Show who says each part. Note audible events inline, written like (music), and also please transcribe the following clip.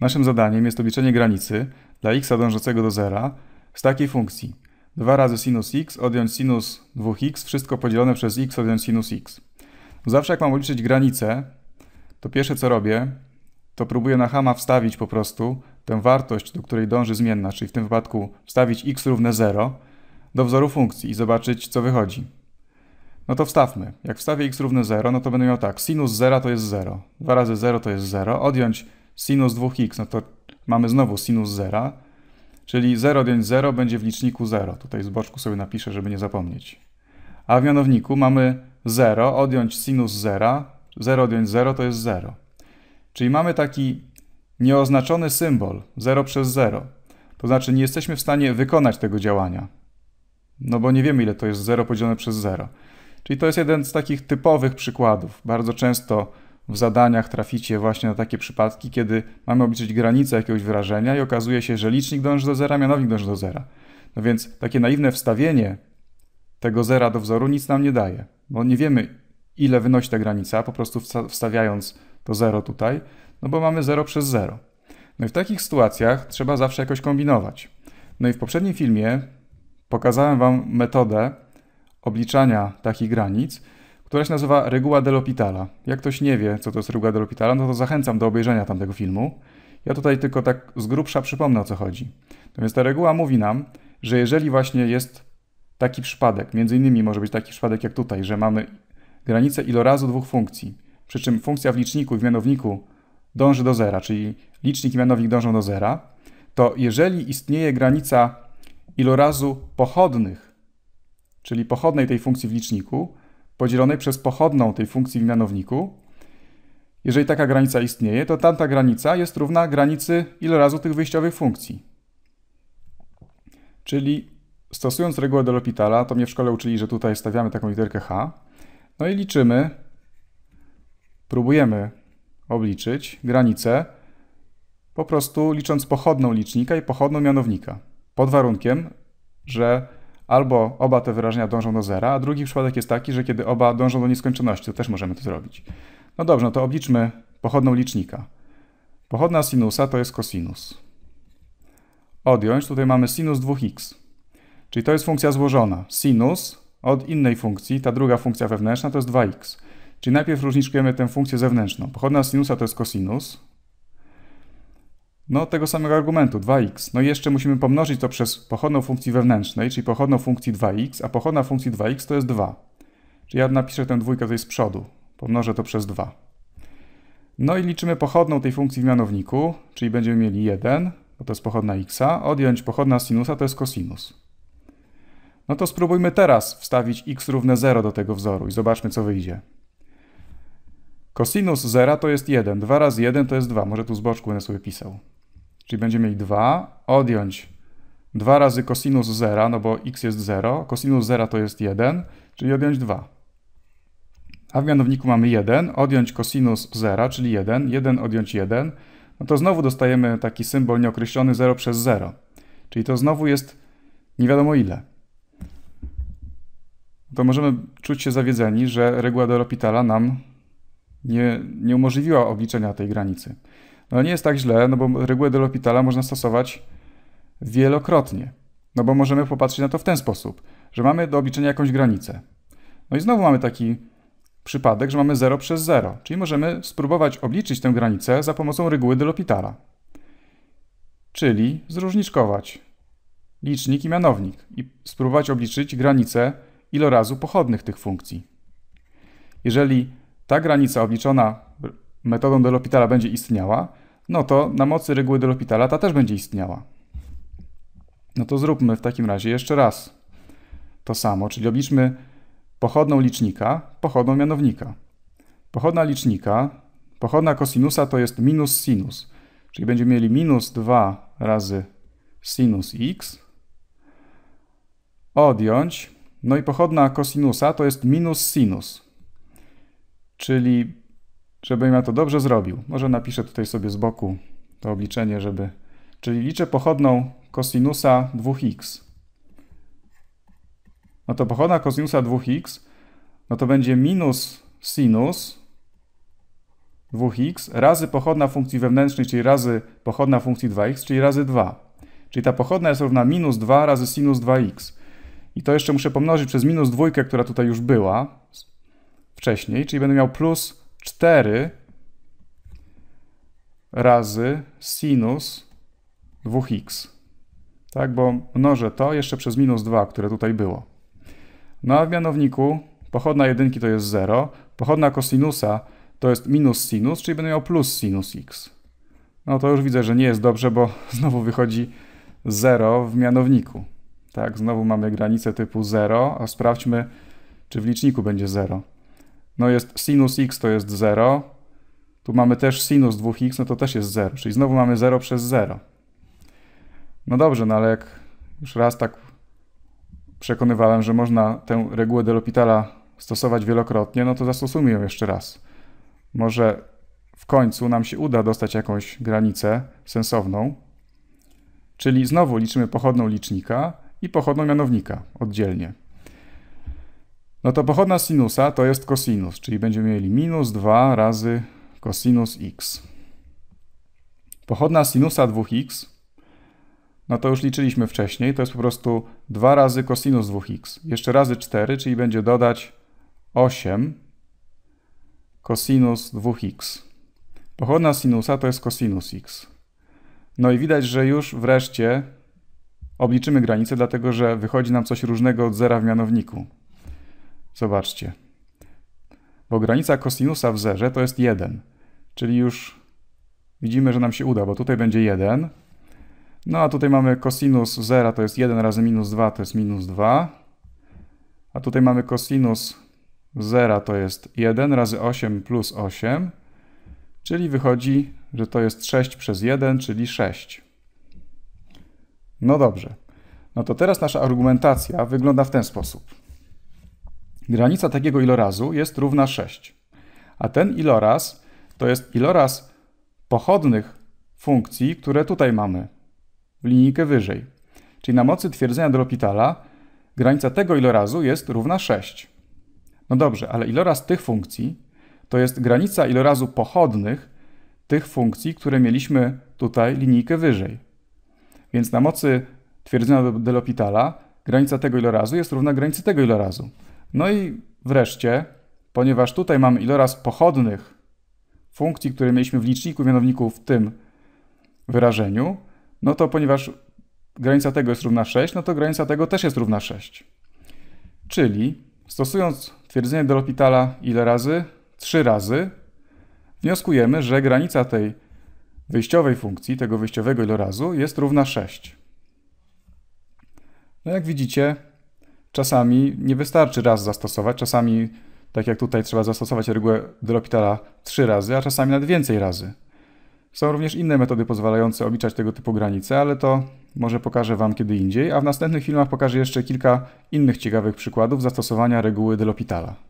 Speaker 1: Naszym zadaniem jest obliczenie granicy dla x dążącego do zera z takiej funkcji 2 razy sinus x odjąć sinus 2x, wszystko podzielone przez x odjąć sinus x. Zawsze jak mam obliczyć granicę, to pierwsze co robię, to próbuję na hama wstawić po prostu tę wartość, do której dąży zmienna, czyli w tym wypadku wstawić x równe 0 do wzoru funkcji i zobaczyć co wychodzi. No to wstawmy. Jak wstawię x równe 0, no to będę miał tak, sinus 0 to jest 0, 2 razy 0 to jest 0, odjąć sinus 2x, no to mamy znowu sinus 0, czyli 0 odjąć 0 będzie w liczniku 0. Tutaj z boczku sobie napiszę, żeby nie zapomnieć. A w mianowniku mamy 0 odjąć sinus 0, 0 odjąć 0 to jest 0. Czyli mamy taki nieoznaczony symbol 0 przez 0. To znaczy nie jesteśmy w stanie wykonać tego działania. No bo nie wiemy ile to jest 0 podzielone przez 0. Czyli to jest jeden z takich typowych przykładów. Bardzo często w zadaniach traficie właśnie na takie przypadki, kiedy mamy obliczyć granicę jakiegoś wyrażenia i okazuje się, że licznik dąży do zera, mianownik dąży do zera. No więc takie naiwne wstawienie tego zera do wzoru nic nam nie daje, bo nie wiemy, ile wynosi ta granica, po prostu wstawiając to zero tutaj, no bo mamy 0 przez 0. No i w takich sytuacjach trzeba zawsze jakoś kombinować. No i w poprzednim filmie pokazałem Wam metodę obliczania takich granic, która się nazywa Reguła Delopitala. Jak ktoś nie wie, co to jest Reguła Delopitala, no to zachęcam do obejrzenia tamtego filmu. Ja tutaj tylko tak z grubsza przypomnę, o co chodzi. No więc ta reguła mówi nam, że jeżeli właśnie jest taki przypadek, między innymi może być taki przypadek jak tutaj, że mamy granicę ilorazu dwóch funkcji, przy czym funkcja w liczniku i w mianowniku dąży do zera, czyli licznik i mianownik dążą do zera, to jeżeli istnieje granica ilorazu pochodnych, czyli pochodnej tej funkcji w liczniku, podzielonej przez pochodną tej funkcji w mianowniku, jeżeli taka granica istnieje, to tamta granica jest równa granicy razu tych wyjściowych funkcji. Czyli stosując regułę L'Hopitala, to mnie w szkole uczyli, że tutaj stawiamy taką literkę h, no i liczymy, próbujemy obliczyć granicę po prostu licząc pochodną licznika i pochodną mianownika. Pod warunkiem, że albo oba te wyrażenia dążą do zera, a drugi przypadek jest taki, że kiedy oba dążą do nieskończoności, to też możemy to zrobić. No dobrze, no to obliczmy pochodną licznika. Pochodna sinusa to jest kosinus. Odjąć, tutaj mamy sinus 2x. Czyli to jest funkcja złożona. Sinus od innej funkcji, ta druga funkcja wewnętrzna to jest 2x. Czyli najpierw różniczkujemy tę funkcję zewnętrzną. Pochodna sinusa to jest kosinus, no, tego samego argumentu, 2x. No i jeszcze musimy pomnożyć to przez pochodną funkcji wewnętrznej, czyli pochodną funkcji 2x, a pochodna funkcji 2x to jest 2. Czyli ja napiszę tę dwójkę tutaj z przodu, pomnożę to przez 2. No i liczymy pochodną tej funkcji w mianowniku, czyli będziemy mieli 1, bo to jest pochodna x, odjąć pochodna sinusa to jest kosinus. No to spróbujmy teraz wstawić x równe 0 do tego wzoru i zobaczmy co wyjdzie. Kosinus 0 to jest 1, 2 razy 1 to jest 2, może tu z boczku będę sobie pisał. Czyli będziemy mieli 2, odjąć 2 razy cosinus 0, no bo x jest 0, cosinus 0 to jest 1, czyli odjąć 2. A w mianowniku mamy 1, odjąć cosinus 0, czyli 1, 1 odjąć 1, no to znowu dostajemy taki symbol nieokreślony 0 przez 0. Czyli to znowu jest nie wiadomo ile. To możemy czuć się zawiedzeni, że reguła Doropitala nam nie, nie umożliwiła obliczenia tej granicy. No nie jest tak źle, no bo regułę de L'Hopitala można stosować wielokrotnie. No bo możemy popatrzeć na to w ten sposób, że mamy do obliczenia jakąś granicę. No i znowu mamy taki przypadek, że mamy 0 przez 0, czyli możemy spróbować obliczyć tę granicę za pomocą reguły de L'Hopitala. Czyli zróżniczkować licznik i mianownik i spróbować obliczyć granicę ilorazu pochodnych tych funkcji. Jeżeli ta granica obliczona metodą Delopitala będzie istniała, no to na mocy reguły Delopitala ta też będzie istniała. No to zróbmy w takim razie jeszcze raz to samo, czyli obliczmy pochodną licznika, pochodną mianownika. Pochodna licznika, pochodna kosinusa to jest minus sinus, czyli będziemy mieli minus 2 razy sinus x, odjąć, no i pochodna kosinusa to jest minus sinus, czyli żebym ja to dobrze zrobił. Może napiszę tutaj sobie z boku to obliczenie, żeby... Czyli liczę pochodną kosinusa 2x. No to pochodna kosinusa 2x, no to będzie minus sinus 2x razy pochodna funkcji wewnętrznej, czyli razy pochodna funkcji 2x, czyli razy 2. Czyli ta pochodna jest równa minus 2 razy sinus 2x. I to jeszcze muszę pomnożyć przez minus dwójkę, która tutaj już była wcześniej, czyli będę miał plus 4 razy sinus 2x. Tak, bo mnożę to jeszcze przez minus 2, które tutaj było. No a w mianowniku pochodna jedynki to jest 0, pochodna kosinusa to jest minus sinus, czyli będę miał plus sinus x. No to już widzę, że nie jest dobrze, bo (laughs) znowu wychodzi 0 w mianowniku. Tak, znowu mamy granicę typu 0, a sprawdźmy, czy w liczniku będzie 0. No jest sinus x to jest 0. Tu mamy też sinus 2x, no to też jest 0. Czyli znowu mamy 0 przez 0. No dobrze, no ale jak już raz tak przekonywałem, że można tę regułę Delopitala stosować wielokrotnie, no to zastosujmy ją jeszcze raz. Może w końcu nam się uda dostać jakąś granicę sensowną. Czyli znowu liczymy pochodną licznika i pochodną mianownika oddzielnie. No to pochodna sinusa to jest kosinus, czyli będziemy mieli minus 2 razy kosinus x. Pochodna sinusa 2x, no to już liczyliśmy wcześniej, to jest po prostu 2 razy kosinus 2x. Jeszcze razy 4, czyli będzie dodać 8 kosinus 2x. Pochodna sinusa to jest kosinus x. No i widać, że już wreszcie obliczymy granicę, dlatego że wychodzi nam coś różnego od zera w mianowniku. Zobaczcie. Bo granica kosinusa w zerze to jest 1. Czyli już widzimy, że nam się uda, bo tutaj będzie 1. No a tutaj mamy kosinus 0 to jest 1 razy minus 2 to jest minus 2. A tutaj mamy kosinus 0 to jest 1 razy 8 plus 8. Czyli wychodzi, że to jest 6 przez 1, czyli 6. No dobrze. No to teraz nasza argumentacja wygląda w ten sposób. Granica takiego ilorazu jest równa 6. A ten iloraz to jest iloraz pochodnych funkcji, które tutaj mamy, w linijkę wyżej. Czyli na mocy twierdzenia L'Hopitala granica tego ilorazu jest równa 6. No dobrze, ale iloraz tych funkcji to jest granica ilorazu pochodnych tych funkcji, które mieliśmy tutaj linijkę wyżej. Więc na mocy twierdzenia L'Hopitala granica tego ilorazu jest równa granicy tego ilorazu. No i wreszcie, ponieważ tutaj mamy iloraz pochodnych funkcji, które mieliśmy w liczniku mianowniku w tym wyrażeniu, no to ponieważ granica tego jest równa 6, no to granica tego też jest równa 6. Czyli stosując twierdzenie L'Hopitala ile razy? 3 razy. Wnioskujemy, że granica tej wyjściowej funkcji, tego wyjściowego ilorazu jest równa 6. No jak widzicie, Czasami nie wystarczy raz zastosować, czasami, tak jak tutaj, trzeba zastosować regułę Dropitala trzy razy, a czasami nawet więcej razy. Są również inne metody pozwalające obliczać tego typu granice, ale to może pokażę Wam kiedy indziej, a w następnych filmach pokażę jeszcze kilka innych ciekawych przykładów zastosowania reguły Dropitala.